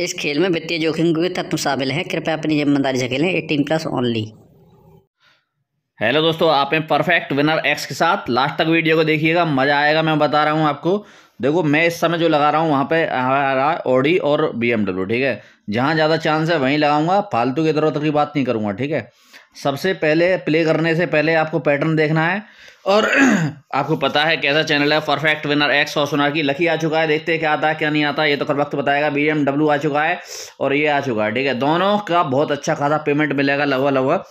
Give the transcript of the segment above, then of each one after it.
इस खेल में वित्तीय जोखिम के तत्व शामिल हैं कृपया अपनी जिम्मेदारी से खेलें एटीन प्लस ओनली हेलो दोस्तों आप हैं परफेक्ट विनर एक्स के साथ लास्ट तक वीडियो को देखिएगा मज़ा आएगा मैं बता रहा हूँ आपको देखो मैं इस समय जो लगा रहा हूँ वहाँ पे है ओडी और बीएमडब्ल्यू ठीक है जहाँ ज़्यादा चांस है वहीं लगाऊंगा फालतू की तरह तक तो की बात नहीं करूँगा ठीक है सबसे पहले प्ले करने से पहले आपको पैटर्न देखना है और आपको पता है कैसा चैनल है परफेक्ट विनर एक्स और सोनार की लकी आ चुका है देखते हैं क्या आता है क्या नहीं आता ये तो कल वक्त बताएगा बी एम डब्ल्यू आ चुका है और ये आ चुका है ठीक है दोनों का बहुत अच्छा खासा पेमेंट मिलेगा लगभग लगभग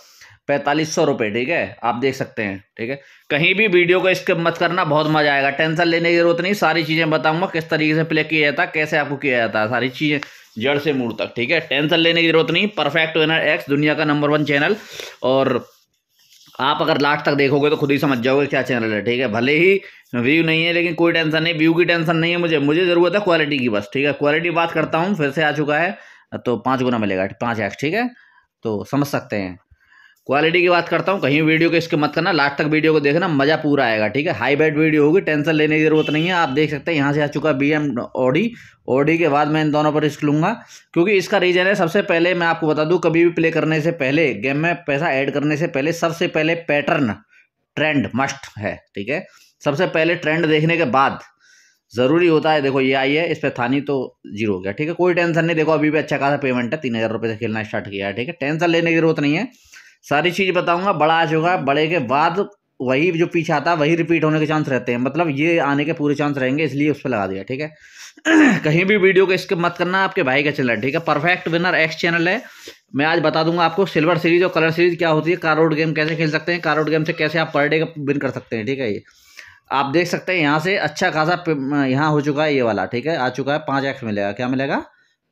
पैंतालीस सौ रुपये ठीक है आप देख सकते हैं ठीक है कहीं भी वीडियो को स्किप मत करना बहुत मजा आएगा टेंशन लेने की जरूरत नहीं सारी चीज़ें बताऊंगा किस तरीके से प्ले किया जाता है कैसे आपको किया जाता है सारी चीज़ें जड़ से मूड तक ठीक है टेंशन लेने की जरूरत नहीं परफेक्ट विनर एक्स दुनिया का नंबर वन चैनल और आप अगर लास्ट तक देखोगे तो खुद ही समझ जाओगे क्या चैनल है ठीक है भले ही व्यू नहीं है लेकिन कोई टेंशन नहीं व्यू की टेंशन नहीं है मुझे मुझे ज़रूरत है क्वालिटी की बस ठीक है क्वालिटी बात करता हूँ फिर से आ चुका है तो पाँच गुना मिलेगा पाँच एक्स ठीक है तो समझ सकते हैं क्वालिटी की बात करता हूँ कहीं वीडियो को इसके मत करना लास्ट तक वीडियो को देखना मज़ा पूरा आएगा ठीक है हाई बेड वीडियो होगी टेंशन लेने की जरूरत नहीं है आप देख सकते हैं यहाँ से आ चुका बी एम ओडी ओडी के बाद मैं इन दोनों पर रिस्क लूँगा क्योंकि इसका रीज़न है सबसे पहले मैं आपको बता दूँ कभी भी प्ले करने से पहले गेम में पैसा ऐड करने से पहले सबसे पहले पैटर्न ट्रेंड मस्ट है ठीक है सबसे पहले ट्रेंड देखने के बाद ज़रूरी होता है देखो ये आई है इस पर थानी तो जीरो हो गया ठीक है कोई टेंशन नहीं देखो अभी भी अच्छा खासा पेमेंट है तीन हज़ार रुपये से खेलना स्टार्ट किया है ठीक है टेंशन लेने की जरूरत नहीं है सारी चीज़ बताऊंगा बड़ा चुका है बड़े के बाद वही जो पीछे आता है वही रिपीट होने के चांस रहते हैं मतलब ये आने के पूरे चांस रहेंगे इसलिए उस पर लगा दिया ठीक है कहीं भी वीडियो को स्किप मत करना आपके भाई का चैनल है ठीक है परफेक्ट विनर एक्स चैनल है मैं आज बता दूंगा आपको सिल्वर सीरीज और कलर सीरीज क्या होती है कारोड गेम कैसे खेल सकते हैं कारोड गेम से कैसे आप पर डे का विन कर सकते हैं ठीक है ये आप देख सकते हैं यहाँ से अच्छा खासा यहाँ हो चुका है ये वाला ठीक है आ चुका है पाँच एक्स मिलेगा क्या मिलेगा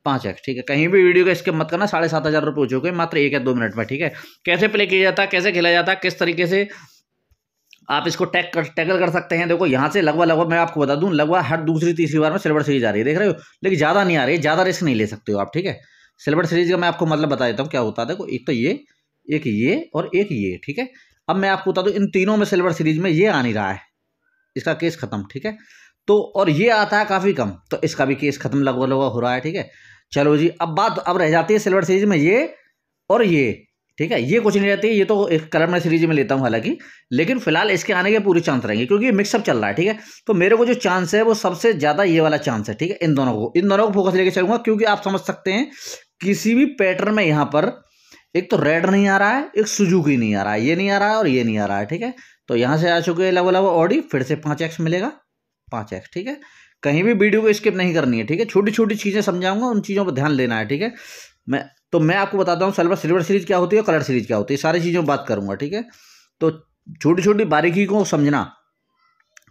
पाँच एक्स ठीक है कहीं भी वीडियो का स्किप मत करना साढ़े सात हज़ार रुपये हो चुके मात्र एक या दो मिनट में ठीक है कैसे प्ले किया जाता है कैसे खेला जाता है किस तरीके से आप इसको टैक कर टैकल कर सकते हैं देखो यहाँ से लगभग लगभग मैं आपको बता दूँ लगभग हर दूसरी तीसरी बार में सिल्वर सीरीज आ रही है देख रहे हो लेकिन ज़्यादा नहीं आ रही ज़्यादा रिस्क नहीं ले सकते हो आप ठीक है सिल्वर सीरीज का मैं आपको मतलब बता देता हूँ क्या होता है देखो एक तो ये एक ये और एक ये ठीक है अब मैं आपको बता दूँ इन तीनों में सिल्वर सीरीज में ये आ नहीं रहा है इसका केस खत्म ठीक है तो और ये आता है काफ़ी कम तो इसका भी केस खत्म लगभग लगभग हो रहा है ठीक है चलो जी अब बात अब रह जाती है सिल्वर सीरीज में ये और ये ठीक है ये कुछ नहीं रहती है ये तो एक कलर में सीरीज में लेता हूँ हालांकि लेकिन फिलहाल इसके आने के पूरे चांस रहेंगे क्योंकि ये मिक्सअप चल रहा है ठीक है तो मेरे को जो चांस है वो सबसे ज़्यादा ये वाला चांस है ठीक है इन दोनों को इन दोनों को फोकस लेके चलूंगा क्योंकि आप समझ सकते हैं किसी भी पैटर्न में यहाँ पर एक तो रेड नहीं आ रहा है एक सुजुकी नहीं आ रहा है ये नहीं आ रहा है और ये नहीं आ रहा है ठीक है तो यहाँ से आ चुके हैं लगभग लगभग ऑडी फिर से पाँच एक्स मिलेगा पाँच एक्स ठीक है कहीं भी वीडियो को स्किप नहीं करनी है ठीक है छोटी छोटी चीज़ें समझाऊंगा उन चीज़ों पर ध्यान देना है ठीक है मैं तो मैं आपको बताता हूँ सल्वर सिल्वर सीरीज क्या होती है कलर सीरीज क्या होती है सारी चीज़ों में बात करूंगा ठीक है तो छोटी छोटी बारीकी को समझना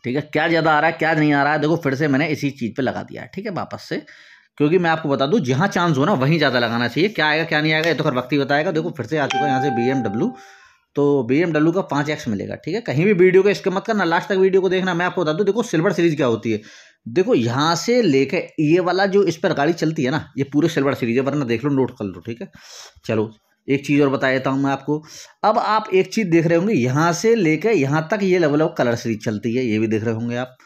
ठीक है क्या ज़्यादा आ रहा है क्या नहीं आ रहा है देखो फिर से मैंने इसी चीज़ पर लगा दिया है ठीक है वापस से क्योंकि मैं आपको बता दूं जहाँ चांस हो ना वहीं ज़्यादा लगाना चाहिए क्या आएगा क्या नहीं आएगा ये तो हर वक्त ही बताएगा देखो फिर से आ चुका है यहाँ से बी तो बी का पाँच एक्स मिलेगा ठीक है कहीं भी वीडियो को इसके मत करना लास्ट तक वीडियो को देखना मैं आपको बता दूँ देखो सिल्वर सीरीज क्या होती है देखो यहाँ से लेके ये वाला जो इस पर गाड़ी चलती है ना ये पूरे सिल्वर सीरीज है वरना देख लो नोट कर लो ठीक है चलो एक चीज़ और बता देता हूँ मैं आपको अब आप एक चीज़ देख रहे होंगे यहाँ से लेकर यहाँ तक ये लेवल ऑफ कलर सीरीज चलती है ये भी देख रहे होंगे आप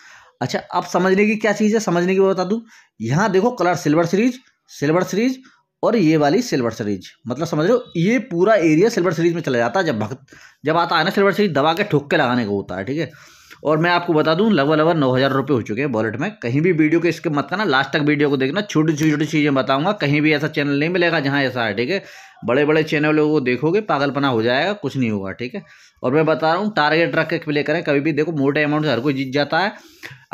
अच्छा अब समझने की क्या चीज़ है समझने की बता दूँ यहाँ देखो colour silver series silver series और ये वाली सिल्वर सीरीज मतलब समझ लो ये पूरा एरिया सिल्वर सीरीज में चला जाता है जब भक्त जब आता है ना सिल्वर सीरीज दबा के ठोक के लगाने को होता है ठीक है और मैं आपको बता दूं लगभग लगभग नौ हज़ार रुपये हो चुके हैं वॉलेट में कहीं भी वीडियो के इसके मत करना लास्ट तक वीडियो को देखना छोटी छोटी छोटी चीज़ें बताऊंगा कहीं भी ऐसा चैनल नहीं मिलेगा जहाँ ऐसा है ठीक है बड़े बड़े चैनलों को देखोगे पागलपना हो जाएगा कुछ नहीं होगा ठीक है और मैं बता रहा हूँ टारगेट रख के प्ले करें कभी भी देखो मोटे अमाउंट से हर कोई जीत जाता है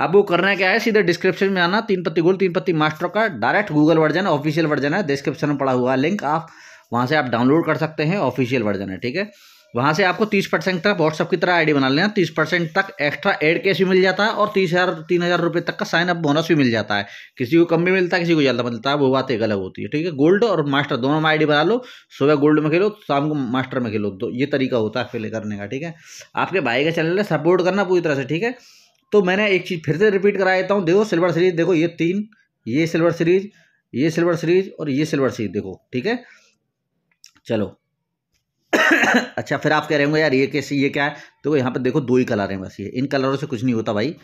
अब वो करना क्या है सीधे डिस्क्रिप्शन में आना तीन पत्ती गोल तीन पत्ती मास्टर का direct Google version official version है डिस्क्रिप्शन में पड़ा हुआ लिंक आप वहाँ से आप डाउनलोड कर सकते हैं ऑफिशियल वर्जन है ठीक है वहाँ से आपको तीस परसेंट तक व्हाट्सअप की तरह आईडी बना लेना तीस परसेंट तक एक्स्ट्रा एड कैश भी मिल जाता है और तीस हज़ार तीन हज़ार रुपये तक का साइन अप बोनस भी मिल जाता है किसी को कम भी मिलता है किसी को ज़्यादा मिलता है वो बात एक अलग होती है ठीक है गोल्ड और मास्टर दोनों में आई बना लो सुबह गोल्ड में खेलो शाम को मास्टर में खेलो तो ये तरीका होता है फिल करने का ठीक है आपके भाई का चैनल है सपोर्ट करना पूरी तरह से ठीक है तो मैंने एक चीज़ फिर से रिपीट करा देता हूँ देखो सिल्वर सीरीज़ देखो ये तीन ये सिल्वर सीरीज़ ये सिल्वर सीरीज़ और ये सिल्वर सीरीज़ देखो ठीक है चलो अच्छा फिर आप कह रहे होंगे यार ये कैसे ये क्या है तो यहाँ पर देखो दो ही कलर हैं बस ये इन कलरों से कुछ नहीं होता भाई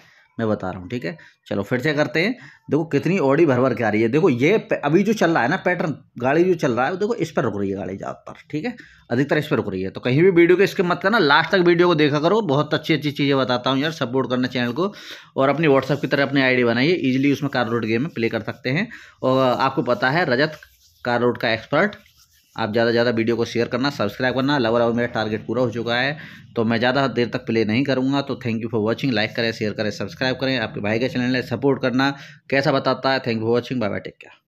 मैं बता रहा हूँ ठीक है चलो फिर से करते हैं देखो कितनी ऑडी भर भर के आ रही है देखो ये अभी जो चल रहा है ना पैटर्न गाड़ी जो चल रहा है वो देखो इस पर रुक रही है गाड़ी ज़्यादातर ठीक है अधिकतर इस पर रुक रही है तो कहीं भी वीडियो के इसके मत करना लास्ट तक वीडियो को देखा करो बहुत अच्छी अच्छी चीज़ें बताता हूँ यार सपोर्ट करना चैनल को और अपनी व्हाट्सअप की तरह अपनी डी बनाइए ईजिली उसमें कार रोड गेम में प्ले कर सकते हैं और आपको पता है रजत कार रोड का एक्सपर्ट आप ज़्यादा से ज़्यादा वीडियो को शेयर करना सब्सक्राइब करना लवर और मेरा टारगेट पूरा हो चुका है तो मैं ज़्यादा देर तक प्ले नहीं करूँगा तो thank you for watching like करें शेयर करें सब्सक्राइब करें आपके भाई के चैनल ने सपोर्ट करना कैसा बताता है thank you for watching bye bye tech क्या